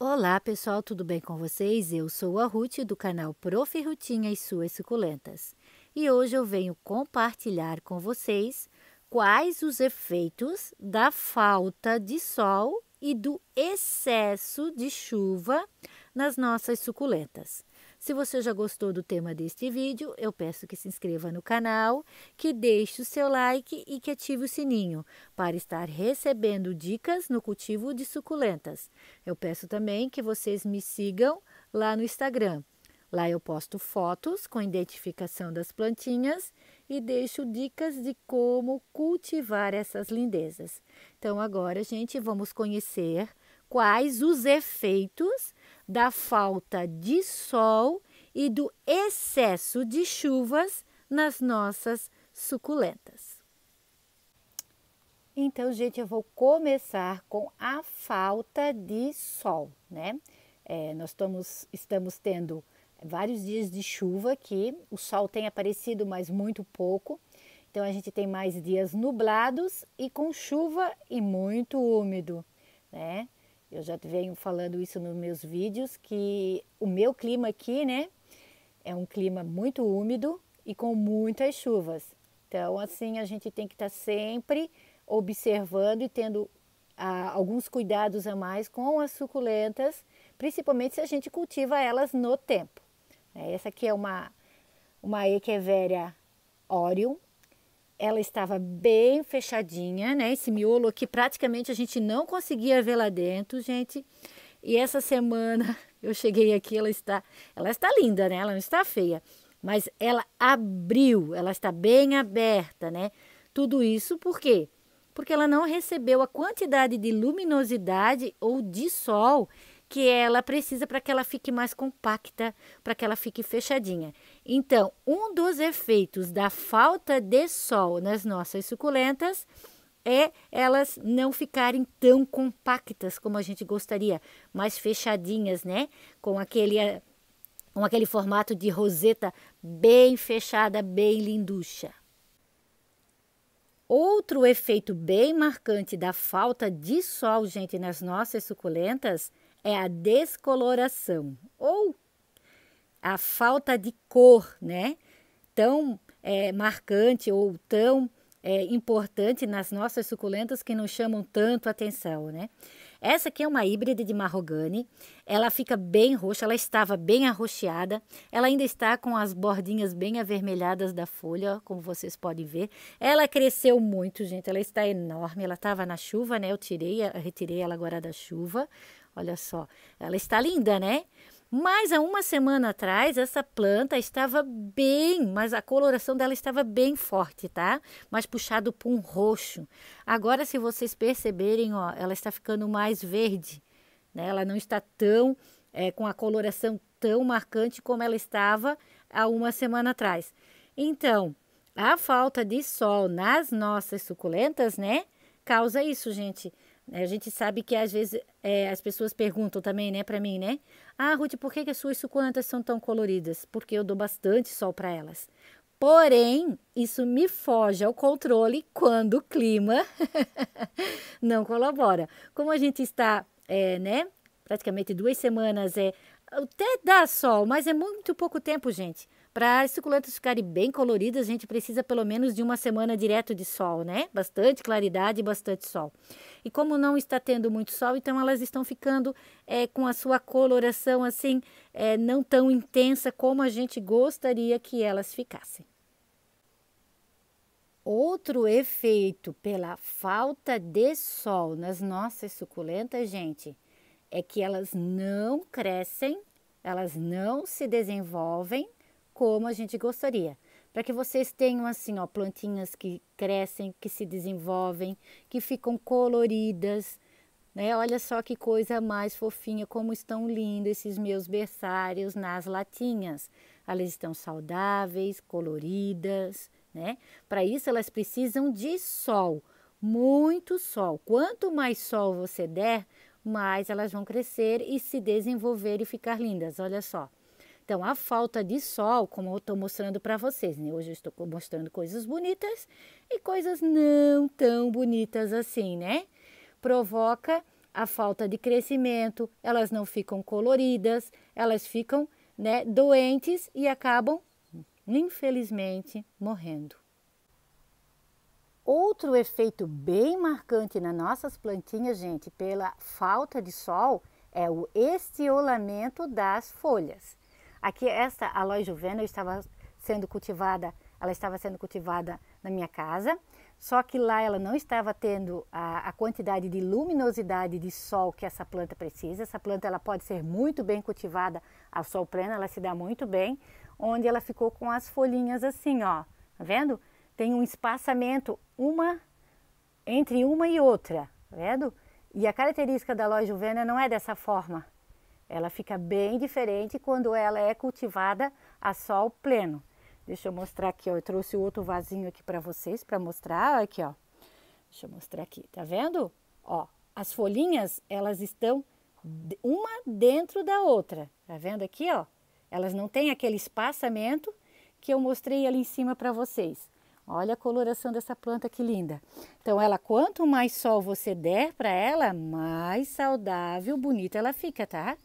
Olá pessoal, tudo bem com vocês? Eu sou a Ruth do canal Prof. Rutinha e suas suculentas e hoje eu venho compartilhar com vocês quais os efeitos da falta de sol e do excesso de chuva nas nossas suculentas. Se você já gostou do tema deste vídeo, eu peço que se inscreva no canal, que deixe o seu like e que ative o sininho para estar recebendo dicas no cultivo de suculentas. Eu peço também que vocês me sigam lá no Instagram. Lá eu posto fotos com identificação das plantinhas e deixo dicas de como cultivar essas lindezas. Então agora, gente, vamos conhecer quais os efeitos da falta de sol e do excesso de chuvas nas nossas suculentas. Então, gente, eu vou começar com a falta de sol, né? É, nós estamos, estamos tendo vários dias de chuva aqui, o sol tem aparecido, mas muito pouco. Então, a gente tem mais dias nublados e com chuva e muito úmido, né? Eu já venho falando isso nos meus vídeos, que o meu clima aqui, né, é um clima muito úmido e com muitas chuvas. Então, assim, a gente tem que estar tá sempre observando e tendo ah, alguns cuidados a mais com as suculentas, principalmente se a gente cultiva elas no tempo. Né. Essa aqui é uma, uma Echeveria é Orium, ela estava bem fechadinha, né? Esse miolo aqui praticamente a gente não conseguia ver lá dentro, gente. E essa semana eu cheguei aqui, ela está, ela está linda, né? Ela não está feia, mas ela abriu, ela está bem aberta, né? Tudo isso por quê? Porque ela não recebeu a quantidade de luminosidade ou de sol que ela precisa para que ela fique mais compacta, para que ela fique fechadinha. Então, um dos efeitos da falta de sol nas nossas suculentas é elas não ficarem tão compactas como a gente gostaria, mais fechadinhas, né? Com aquele eh, com aquele formato de roseta bem fechada, bem linducha. Outro efeito bem marcante da falta de sol, gente, nas nossas suculentas é a descoloração ou a falta de cor, né? Tão é, marcante ou tão é, importante nas nossas suculentas que não chamam tanto atenção, né? Essa aqui é uma híbrida de marrogane. Ela fica bem roxa, ela estava bem arroxeada. Ela ainda está com as bordinhas bem avermelhadas da folha, como vocês podem ver. Ela cresceu muito, gente. Ela está enorme. Ela estava na chuva, né? Eu tirei, eu retirei ela agora da chuva. Olha só, ela está linda, né? Mas há uma semana atrás, essa planta estava bem, mas a coloração dela estava bem forte, tá? Mas puxado para um roxo. Agora, se vocês perceberem, ó, ela está ficando mais verde, né? Ela não está tão, é, com a coloração tão marcante como ela estava há uma semana atrás. Então, a falta de sol nas nossas suculentas, né? Causa isso, gente. Né, a gente sabe que às vezes é, as pessoas perguntam também, né, para mim, né? Ah, Ruth, por que, que as suas suculentas são tão coloridas? Porque eu dou bastante sol para elas. Porém, isso me foge ao controle quando o clima não colabora. Como a gente está, é, né, praticamente duas semanas é até dá sol, mas é muito pouco tempo, gente. Para as suculentas ficarem bem coloridas, a gente precisa pelo menos de uma semana direto de sol, né? Bastante claridade e bastante sol. E como não está tendo muito sol, então elas estão ficando é, com a sua coloração assim, é, não tão intensa como a gente gostaria que elas ficassem. Outro efeito pela falta de sol nas nossas suculentas, gente, é que elas não crescem, elas não se desenvolvem como a gente gostaria. Para que vocês tenham assim, ó, plantinhas que crescem, que se desenvolvem, que ficam coloridas, né? Olha só que coisa mais fofinha, como estão lindos esses meus berçários nas latinhas. Elas estão saudáveis, coloridas, né? Para isso elas precisam de sol, muito sol. Quanto mais sol você der, mais elas vão crescer e se desenvolver e ficar lindas. Olha só. Então, a falta de sol, como eu estou mostrando para vocês, né? hoje eu estou mostrando coisas bonitas e coisas não tão bonitas assim, né? Provoca a falta de crescimento, elas não ficam coloridas, elas ficam né, doentes e acabam, infelizmente, morrendo. Outro efeito bem marcante nas nossas plantinhas, gente, pela falta de sol, é o estiolamento das folhas. Aqui esta aloe juvena estava sendo cultivada, ela estava sendo cultivada na minha casa, só que lá ela não estava tendo a, a, quantidade de luminosidade de sol que essa planta precisa. Essa planta ela pode ser muito bem cultivada ao sol pleno, ela se dá muito bem, onde ela ficou com as folhinhas assim, ó, tá vendo? Tem um espaçamento uma entre uma e outra, tá vendo? E a característica da loja juvena não é dessa forma. Ela fica bem diferente quando ela é cultivada a sol pleno. Deixa eu mostrar aqui, ó. Eu trouxe outro vasinho aqui para vocês para mostrar, aqui, ó. Deixa eu mostrar aqui. Tá vendo? Ó, as folhinhas, elas estão uma dentro da outra. Tá vendo aqui, ó? Elas não têm aquele espaçamento que eu mostrei ali em cima para vocês. Olha a coloração dessa planta que linda. Então ela quanto mais sol você der para ela, mais saudável, bonita ela fica, tá?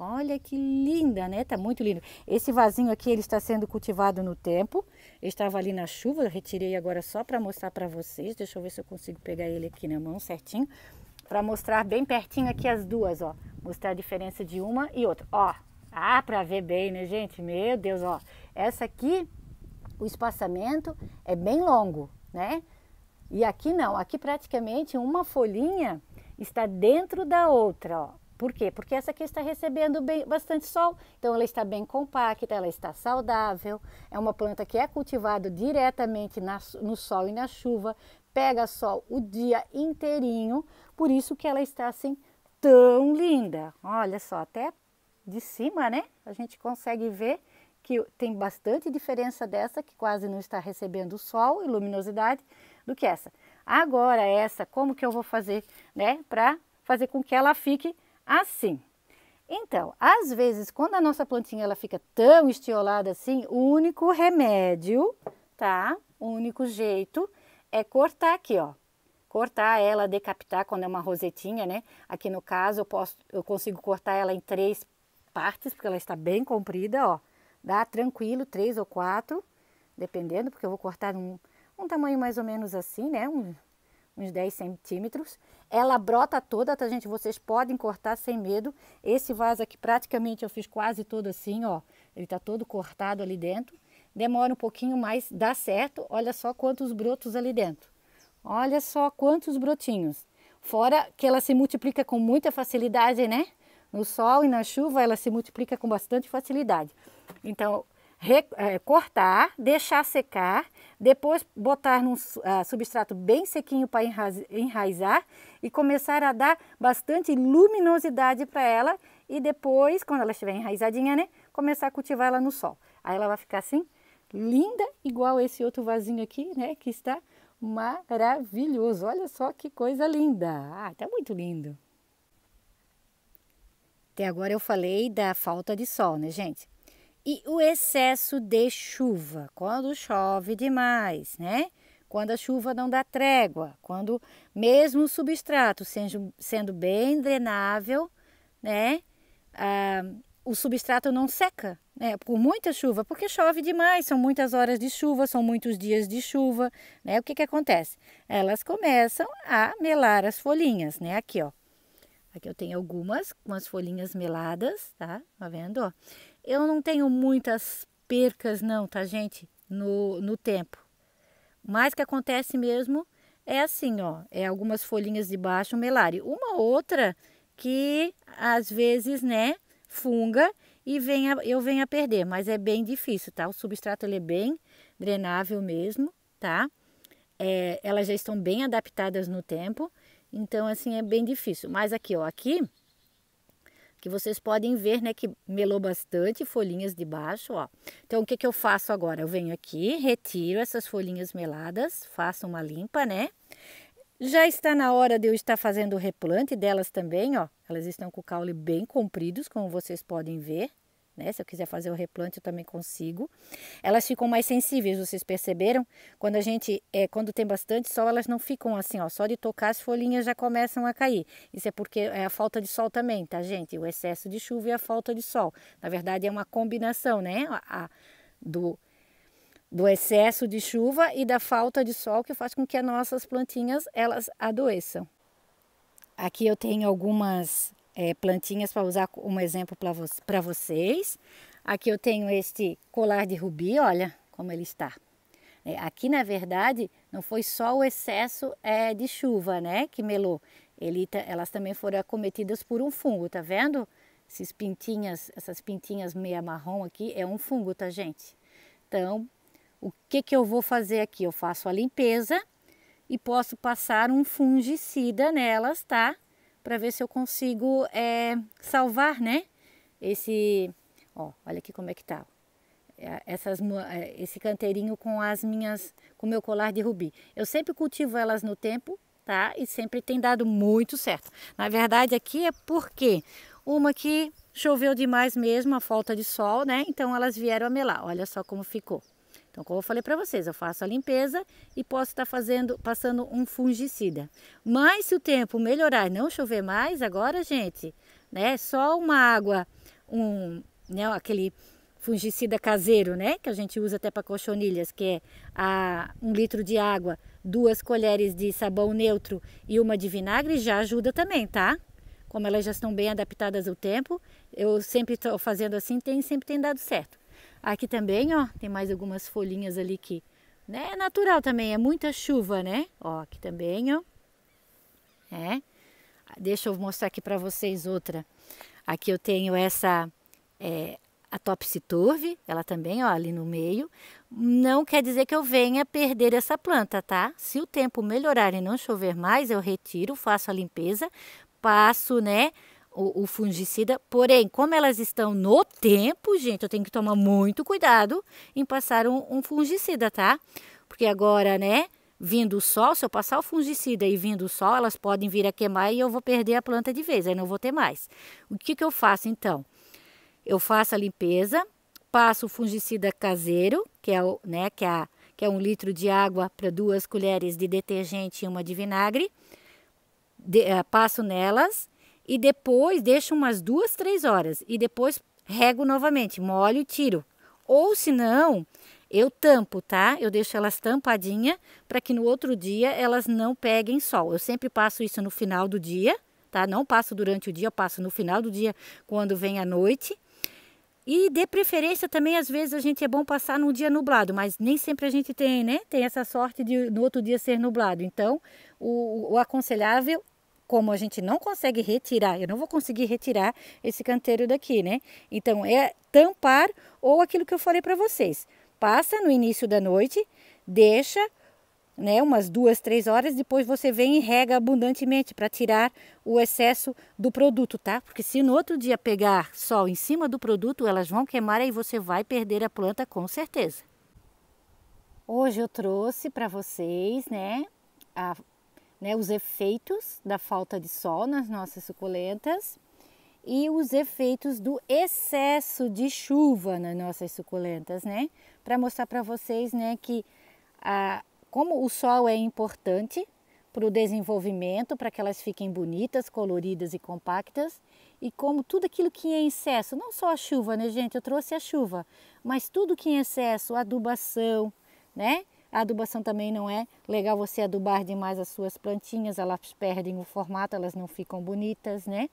Olha que linda, né? Tá muito lindo. Esse vasinho aqui, ele está sendo cultivado no tempo. estava ali na chuva, eu retirei agora só para mostrar para vocês. Deixa eu ver se eu consigo pegar ele aqui na mão certinho. Para mostrar bem pertinho aqui as duas, ó. Mostrar a diferença de uma e outra. Ó, ah, para ver bem, né, gente? Meu Deus, ó. Essa aqui, o espaçamento é bem longo, né? E aqui não, aqui praticamente uma folhinha está dentro da outra, ó. Por quê? Porque essa aqui está recebendo bem, bastante sol, então ela está bem compacta, ela está saudável, é uma planta que é cultivada diretamente na, no sol e na chuva, pega sol o dia inteirinho, por isso que ela está assim tão linda. Olha só, até de cima, né? A gente consegue ver que tem bastante diferença dessa, que quase não está recebendo sol e luminosidade, do que essa. Agora essa, como que eu vou fazer, né, para fazer com que ela fique assim. Então, às vezes, quando a nossa plantinha ela fica tão estiolada assim, o único remédio, tá? O único jeito é cortar aqui, ó. Cortar ela, decapitar quando é uma rosetinha, né? Aqui no caso, eu posso, eu consigo cortar ela em três partes, porque ela está bem comprida, ó. Dá tranquilo, três ou quatro, dependendo, porque eu vou cortar um, um tamanho mais ou menos assim, né? Um, uns 10 centímetros. Ela brota toda, tá, gente? Vocês podem cortar sem medo. Esse vaso aqui, praticamente, eu fiz quase todo assim, ó. Ele tá todo cortado ali dentro. Demora um pouquinho, mas dá certo. Olha só quantos brotos ali dentro. Olha só quantos brotinhos. Fora que ela se multiplica com muita facilidade, né? No sol e na chuva ela se multiplica com bastante facilidade. Então, é, cortar, deixar secar, depois botar num ah, substrato bem sequinho para enraizar e começar a dar bastante luminosidade para ela e depois, quando ela estiver enraizadinha, né, começar a cultivar ela no sol. Aí ela vai ficar assim, linda, igual esse outro vasinho aqui, né, que está maravilhoso. Olha só que coisa linda. Ah, tá muito lindo. Até agora eu falei da falta de sol, né, gente? E o excesso de chuva, quando chove demais, né? Quando a chuva não dá trégua, quando mesmo o substrato sendo, sendo bem drenável, né? Ah, o substrato não seca, né? Por muita chuva, porque chove demais, são muitas horas de chuva, são muitos dias de chuva, né? O que que acontece? Elas começam a melar as folhinhas, né? Aqui, ó. Aqui eu tenho algumas, umas folhinhas meladas, tá? Tá vendo, ó? Eu não tenho muitas percas não, tá, gente? No, no tempo. Mas que acontece mesmo é assim, ó. É algumas folhinhas de baixo melário. Uma outra que, às vezes, né, funga e venha, eu venho a perder. Mas é bem difícil, tá? O substrato, ele é bem drenável mesmo, tá? É, elas já estão bem adaptadas no tempo, então, assim, é bem difícil. Mas aqui, ó, aqui, que vocês podem ver, né, que melou bastante folhinhas de baixo, ó. Então, o que que eu faço agora? Eu venho aqui, retiro essas folhinhas meladas, faço uma limpa, né? Já está na hora de eu estar fazendo o replante delas também, ó. Elas estão com o caule bem compridos, como vocês podem ver, né? Se eu quiser fazer o replante, eu também consigo. Elas ficam mais sensíveis, vocês perceberam? Quando a gente, é, quando tem bastante sol, elas não ficam assim, ó, só de tocar as folhinhas já começam a cair. Isso é porque é a falta de sol também, tá, gente? O excesso de chuva e a falta de sol. Na verdade, é uma combinação, né? A, a do do excesso de chuva e da falta de sol que faz com que as nossas plantinhas elas adoeçam. Aqui eu tenho algumas é, plantinhas para usar um exemplo para vocês. Aqui eu tenho este colar de rubi, olha como ele está. É, aqui, na verdade, não foi só o excesso é, de chuva né, que melou. Ele, elas também foram acometidas por um fungo, tá vendo? Esses pintinhas, essas pintinhas meia marrom aqui é um fungo, tá gente? Então, o que, que eu vou fazer aqui? Eu faço a limpeza e posso passar um fungicida nelas, tá? para ver se eu consigo é, salvar, né? Esse, ó, olha aqui como é que tá. É, essas, é, esse canteirinho com as minhas, com meu colar de rubi. Eu sempre cultivo elas no tempo, tá? E sempre tem dado muito certo. Na verdade, aqui é porque uma que choveu demais mesmo, a falta de sol, né? Então elas vieram a melar. Olha só como ficou. Então, como eu falei para vocês, eu faço a limpeza e posso estar fazendo, passando um fungicida. Mas se o tempo melhorar e não chover mais, agora, gente, né, só uma água, um, né, aquele fungicida caseiro, né, que a gente usa até para cochonilhas, que é a, um litro de água, duas colheres de sabão neutro e uma de vinagre, já ajuda também, tá? Como elas já estão bem adaptadas ao tempo, eu sempre estou fazendo assim, tem sempre tem dado certo. Aqui também, ó, tem mais algumas folhinhas ali que né, é natural também, é muita chuva, né? Ó, aqui também, ó. É. Deixa eu mostrar aqui para vocês outra. Aqui eu tenho essa é, a Turve, ela também, ó, ali no meio. Não quer dizer que eu venha perder essa planta, tá? Se o tempo melhorar e não chover mais, eu retiro, faço a limpeza, passo, né, o, o fungicida. Porém, como elas estão no tempo, gente, eu tenho que tomar muito cuidado em passar um, um fungicida, tá? Porque agora, né? vindo o sol, se eu passar o fungicida e vindo o sol, elas podem vir a queimar e eu vou perder a planta de vez, aí não vou ter mais. O que, que eu faço então? Eu faço a limpeza, passo o fungicida caseiro, que é, o, né, que é, que é um litro de água para duas colheres de detergente e uma de vinagre, de, uh, passo nelas, e depois deixo umas duas, três horas e depois rego novamente, molho e tiro. Ou se não, eu tampo, tá? Eu deixo elas tampadinha para que no outro dia elas não peguem sol. Eu sempre passo isso no final do dia, tá? Não passo durante o dia, eu passo no final do dia quando vem a noite. E de preferência também, às vezes, a gente é bom passar num dia nublado, mas nem sempre a gente tem, né? Tem essa sorte de no outro dia ser nublado. Então, o, o aconselhável como a gente não consegue retirar, eu não vou conseguir retirar esse canteiro daqui, né? Então é tampar ou aquilo que eu falei para vocês. Passa no início da noite, deixa, né, umas duas, três horas, depois você vem e rega abundantemente para tirar o excesso do produto, tá? Porque se no outro dia pegar sol em cima do produto, elas vão queimar e você vai perder a planta com certeza. Hoje eu trouxe para vocês, né, a né, os efeitos da falta de sol nas nossas suculentas e os efeitos do excesso de chuva nas nossas suculentas, né? Para mostrar para vocês, né, que a, como o sol é importante para o desenvolvimento, para que elas fiquem bonitas, coloridas e compactas, e como tudo aquilo que é em excesso, não só a chuva, né, gente? Eu trouxe a chuva, mas tudo que é em excesso, adubação, né? A adubação também não é legal você adubar demais as suas plantinhas, elas perdem o formato, elas não ficam bonitas, né?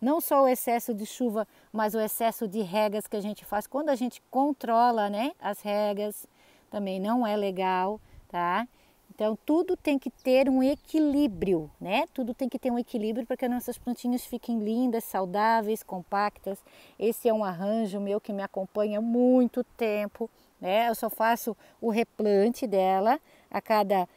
não só o excesso de chuva, mas o excesso de regas que a gente faz. Quando a gente controla né, as regas, também não é legal, tá? Então tudo tem que ter um equilíbrio, né? Tudo tem que ter um equilíbrio para que nossas plantinhas fiquem lindas, saudáveis, compactas. Esse é um arranjo meu que me acompanha há muito tempo né? Eu só faço o replante dela a cada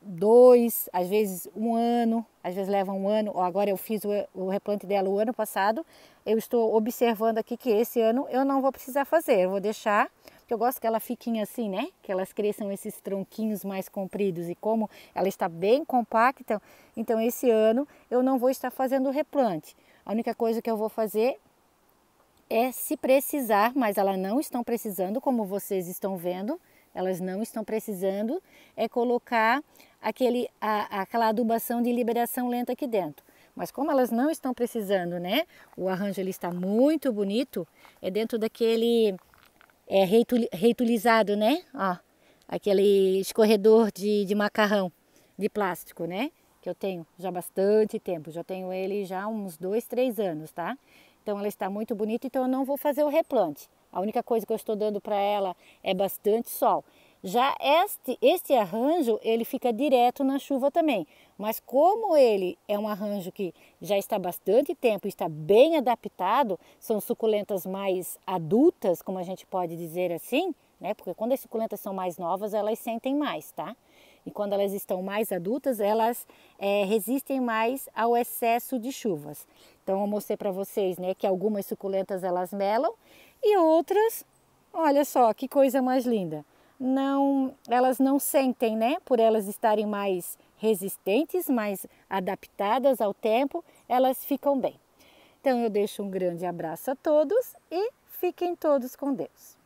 dois, às vezes um ano, às vezes leva um ano. Agora eu fiz o replante dela o ano passado. Eu estou observando aqui que esse ano eu não vou precisar fazer. Eu vou deixar, porque eu gosto que ela fiquem assim, né? Que elas cresçam esses tronquinhos mais compridos. E como ela está bem compacta, então, então esse ano eu não vou estar fazendo replante. A única coisa que eu vou fazer é se precisar, mas elas não estão precisando, como vocês estão vendo, elas não estão precisando, é colocar aquele, a, aquela adubação de liberação lenta aqui dentro. Mas como elas não estão precisando, né? O arranjo ele está muito bonito, é dentro daquele é, reutilizado, né? Ó, aquele escorredor de, de macarrão de plástico, né? Que eu tenho já bastante tempo, já tenho ele já há uns dois, três anos, tá? Então ela está muito bonita, então eu não vou fazer o replante. A única coisa que eu estou dando para ela é bastante sol. Já este, este arranjo, ele fica direto na chuva também. Mas como ele é um arranjo que já está bastante tempo, está bem adaptado, são suculentas mais adultas, como a gente pode dizer assim, né? Porque quando as suculentas são mais novas, elas sentem mais, tá? E quando elas estão mais adultas, elas é, resistem mais ao excesso de chuvas. Então eu mostrei para vocês, né, que algumas suculentas elas melam e outras, olha só, que coisa mais linda. Não, elas não sentem, né, por elas estarem mais resistentes, mais adaptadas ao tempo, elas ficam bem. Então eu deixo um grande abraço a todos e fiquem todos com Deus.